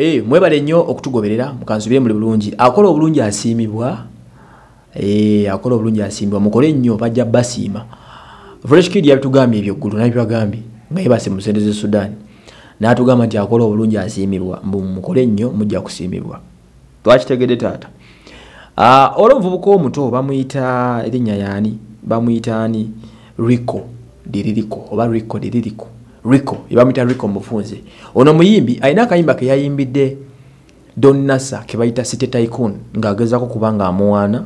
Eh mwebale nnyo okutugoberera mukanzubire muli bulungi akola obulungi asiimibwa eh akola obulungi asiimibwa mukole nnyo bajja basiima Fresh Kid yatugambye ebyoggulu n'ebyagambye nga yebase musende ze Sudan n'atugamba nti akola obulungi asiimibwa mbu mukole nnyo mujja kusiimibwa twakitegedde taata uh, olwomuvubuka omuto bamuyita erinnya yaani bamuyita ani rico diririko oba rico diririko Rico, yabamita Rico mufunze. Ono muyimbi aina kayimba ke yayimbide Don Nasa ke bayita City Tycoon ngageza ko kubanga amuwana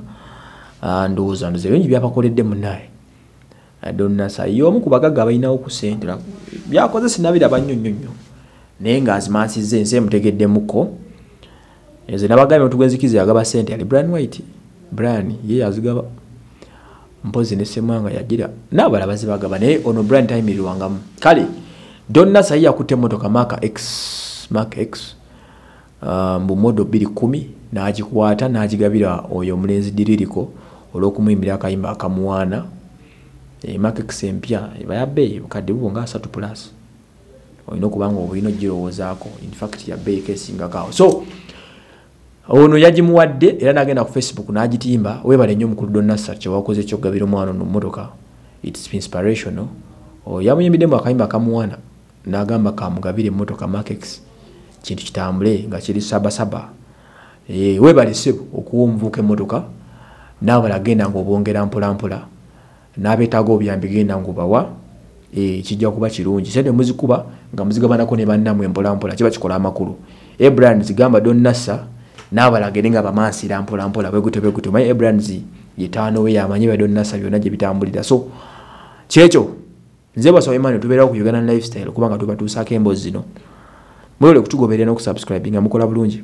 anduza nduze yenyi byapakoledde munaye. Don Nasa iyo mu kubagaga bayina okusendera byakoze sinabira banyunyunyu. Naye nga azimansi ze nze mutegedde muko. Eze nabagaye mutugenzi kizi agaba sente ali Brian White. Brian ye azigaba mpozi ne semwanga yagira nabalabazi bagaba naye ono Brian time iriwangamu kale donna sayi yakutte emotoka maka x mak x uh, mbu modo 21 n'agikwata n'agigabira oyo omulenzi diririko olw'okumuyimira akayimba akamuwaana e, mak x empya ebayabeeyi bukadde bubo ngaasatu plus olina okubanga olina ogirowoozaako infact yabeeyiko esingakaawo so ono yagimuwadde era nagenda ku facebook n'agitimba webale nnyo omukulu donasa kyewakoze ekyokgabira omwana ono mumotoka its inspirational yamuyimbiddemu akayimba akamuwaana nagamba kamugabire emotoka makex kintu kitambule nga kiri sabasaba eh, webale sebu okuwaomuvuuka emotoka nabala genda ngaobongera mpolampola nabetaga obuyambi genda ngaobawa eh, kijja kuba kirungi sente muzikuba nga muzigabanako ne bannamu empolampola kiba kikola amakulu abrans eh, gamba donnasa nabalagere nga bamansira mpolampola bwegutyo bwegutyo omanye abrans yetaano weyamanyi badonnasa byonna gye bitambulira so kyekyo nze basoma imaani tubeerao ku uganda lifestyle kubanga tubatuusaako embozi zino mwyole okutugoberera n'okusubscribinga mukola bulungi